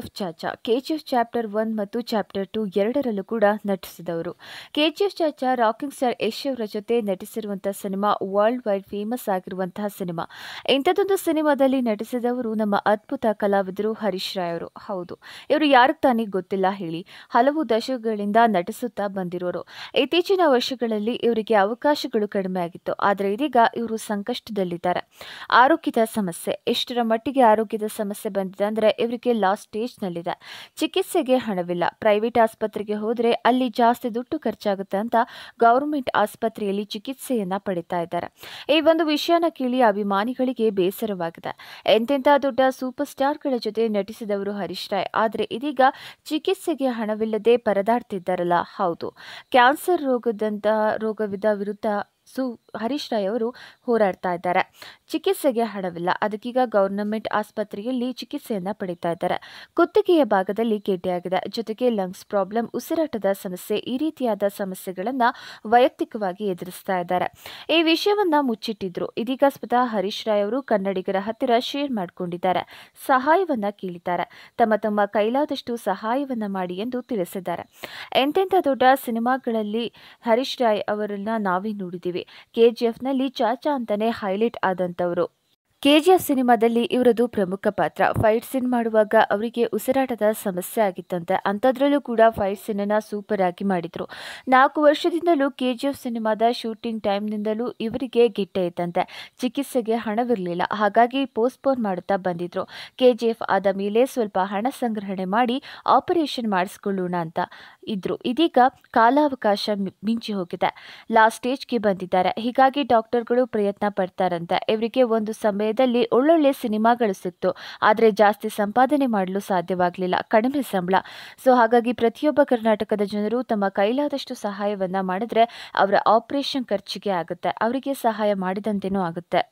F Chacha KGF chapter one ಮತ್ತು chapter two ಎರಡರಲ್ಲೂ ಕೂಡ ನಟಿಸಿದವರು KGF Chacha rocking star Yash ಅವರ ಜೊತೆ ನಟಿಸಿರುವಂತಹ ಸಿನಿಮಾ ವರ್ಲ್ಡ್ ವೈಡ್ ಫೇಮಸ್ ಆಗಿರುವಂತಹ ಸಿನಿಮಾ ಇಂಥದ್ದೊಂದು ಸಿನಿಮಾದಲ್ಲಿ ನಟಿಸಿದವರು ನಮ್ಮ ಅದ್ಭುತ ಕಲಾವಿದರು ಹರೀಶ್ ರಾಯ್ ಅವರು ಹೌದು ಇವರು ಯಾರು ತಾನೇ ಗೊತ್ತಿಲ್ಲ ಹೇಳಿ ಹಲವು ದಶಕಗಳಿಂದ ನಟಿಸುತ್ತಾ ಬಂದಿರೋರು ಇತ್ತೀಚಿನ ವರ್ಷಗಳಲ್ಲಿ ಇವರಿಗೆ ಅವಕಾಶಗಳು ಕಡಿಮೆ ಆಗಿತ್ತು ಆದರೆ ಇದೀಗ ಇವರು ಸಂಕಷ್ಟದಲ್ಲಿದ್ದಾರೆ ಆರೋಗ್ಯದ ಸಮಸ್ಯೆ ಎಷ್ಟರ ಮಟ್ಟಿಗೆ ಆರೋಗ್ಯದ ಸಮಸ್ಯೆ ಬಂದಿದೆ ಅಂದರೆ ಇವರಿಗೆ ಆರೋಗ್ಯ ಲಾಸ್ಟ್ ಸ್ಟೇಜ್ನಲ್ಲಿದೆ ಚಿಕಿತ್ಸೆಗೆ ಹಣವಿಲ್ಲ ಪ್ರೈವೇಟ್ ಆಸ್ಪತ್ರೆಗೆ ಹೋದರೆ ಅಲ್ಲಿ ಜಾಸ್ತಿ ದುಡ್ಡು ಖರ್ಚಾಗುತ್ತೆ ಅಂತ ಗೌರ್ಮೆಂಟ್ ಆಸ್ಪತ್ರೆಯಲ್ಲಿ ಚಿಕಿತ್ಸೆಯನ್ನು ಪಡಿತಾ ಇದ್ದಾರೆ ಈ ಒಂದು ವಿಷಯನ ಕೇಳಿ ಅಭಿಮಾನಿಗಳಿಗೆ ಬೇಸರವಾಗಿದೆ ಎಂತೆಂಥ ದೊಡ್ಡ ಸೂಪರ್ ಸ್ಟಾರ್ಗಳ ಜೊತೆ ನಟಿಸಿದವರು ಹರೀಶ್ ರಾಯ್ ಆದರೆ ಇದೀಗ ಚಿಕಿತ್ಸೆಗೆ ಹಣವಿಲ್ಲದೆ ಪರದಾಡ್ತಿದ್ದಾರಲ್ಲ ಹೌದು ಕ್ಯಾನ್ಸರ್ ರೋಗದಂತಹ ರೋಗವಿದ ವಿರುದ್ಧ ಸು ಹರೀಶ್ ರಾಯ್ ಅವರು ಹೋರಾಡ್ತಾ ಇದ್ದಾರೆ ಚಿಕಿತ್ಸೆಗೆ ಹಣವಿಲ್ಲ ಅದಕ್ಕೀಗ ಗವರ್ನಮೆಂಟ್ ಆಸ್ಪತ್ರೆಯಲ್ಲಿ ಚಿಕಿತ್ಸೆಯನ್ನು ಪಡೀತಾ ಇದ್ದಾರೆ ಕುತ್ತಿಗೆಯ ಭಾಗದಲ್ಲಿ ಗೇಟಿಯಾಗಿದೆ ಜೊತೆಗೆ ಲಂಗ್ಸ್ ಪ್ರಾಬ್ಲಮ್ ಉಸಿರಾಟದ ಸಮಸ್ಯೆ ಈ ರೀತಿಯಾದ ಸಮಸ್ಯೆಗಳನ್ನು ವೈಯಕ್ತಿಕವಾಗಿ ಎದುರಿಸ್ತಾ ಇದ್ದಾರೆ ಈ ವಿಷಯವನ್ನ ಮುಚ್ಚಿಟ್ಟಿದ್ರು ಇದೀಗ ಸ್ವತಃ ಹರೀಶ್ ರಾಯ್ ಅವರು ಕನ್ನಡಿಗರ ಹತ್ತಿರ ಶೇರ್ ಮಾಡಿಕೊಂಡಿದ್ದಾರೆ ಸಹಾಯವನ್ನ ಕೇಳಿದ್ದಾರೆ ತಮ್ಮ ತಮ್ಮ ಕೈಲಾದಷ್ಟು ಸಹಾಯವನ್ನ ಮಾಡಿ ಎಂದು ತಿಳಿಸಿದ್ದಾರೆ ಎಂತೆಂಥ ದೊಡ್ಡ ಸಿನಿಮಾಗಳಲ್ಲಿ ಹರೀಶ್ ರಾಯ್ ಅವರನ್ನು ನಾವೇ ನೋಡಿದ್ದೀವಿ ಕೆ ನಲ್ಲಿ ಚಾಚಾ ಅಂತಲೇ ಹೈಲೈಟ್ ಆದಂಥವ್ರು ಕೆಜಿಎಫ್ ಸಿನಿಮಾದಲ್ಲಿ ಇವರದು ಪ್ರಮುಖ ಪಾತ್ರ ಫೈಟ್ ಸೀನ್ ಮಾಡುವಾಗ ಅವರಿಗೆ ಉಸಿರಾಟದ ಸಮಸ್ಯೆ ಆಗಿತ್ತಂತೆ ಅಂಥದ್ರಲ್ಲೂ ಕೂಡ ಫೈಟ್ ಸೀನನ್ನು ಸೂಪರ್ ಆಗಿ ಮಾಡಿದರು ನಾಲ್ಕು ವರ್ಷದಿಂದಲೂ ಕೆಜಿಎಫ್ ಸಿನಿಮಾದ ಶೂಟಿಂಗ್ ಟೈಮ್ನಿಂದಲೂ ಇವರಿಗೆ ಗಿಟ್ಟೆ ಇತ್ತಂತೆ ಚಿಕಿತ್ಸೆಗೆ ಹಣವಿರಲಿಲ್ಲ ಹಾಗಾಗಿ ಪೋಸ್ಟ್ಪೋನ್ ಮಾಡುತ್ತಾ ಬಂದಿದ್ರು ಕೆಜಿಎಫ್ ಆದ ಮೇಲೆ ಸ್ವಲ್ಪ ಹಣ ಸಂಗ್ರಹಣೆ ಮಾಡಿ ಆಪರೇಷನ್ ಮಾಡಿಸ್ಕೊಳ್ಳೋಣ ಅಂತ ಇದ್ರು ಇದೀಗ ಕಾಲಾವಕಾಶ ಮಿಂಚಿ ಹೋಗಿದೆ ಲಾಸ್ಟ್ ಸ್ಟೇಜ್ಗೆ ಬಂದಿದ್ದಾರೆ ಹೀಗಾಗಿ ಡಾಕ್ಟರ್ಗಳು ಪ್ರಯತ್ನ ಪಡ್ತಾರಂತೆ ಇವರಿಗೆ ಒಂದು ಸಮಯ ಸಮಯದಲ್ಲಿ ಒಳ್ಳೊಳ್ಳೆ ಸಿನಿಮಾಗಳು ಸಿಕ್ತು ಆದರೆ ಜಾಸ್ತಿ ಸಂಪಾದನೆ ಮಾಡಲು ಸಾಧ್ಯವಾಗಲಿಲ್ಲ ಕಡಿಮೆ ಸಂಬಳ ಸೊ ಹಾಗಾಗಿ ಪ್ರತಿಯೊಬ್ಬ ಕರ್ನಾಟಕದ ಜನರು ತಮ್ಮ ಕೈಲಾದಷ್ಟು ಸಹಾಯವನ್ನು ಮಾಡಿದ್ರೆ ಅವರ ಆಪರೇಷನ್ ಖರ್ಚಿಗೆ ಆಗುತ್ತೆ ಅವರಿಗೆ ಸಹಾಯ ಮಾಡಿದಂತೆಯೂ ಆಗುತ್ತೆ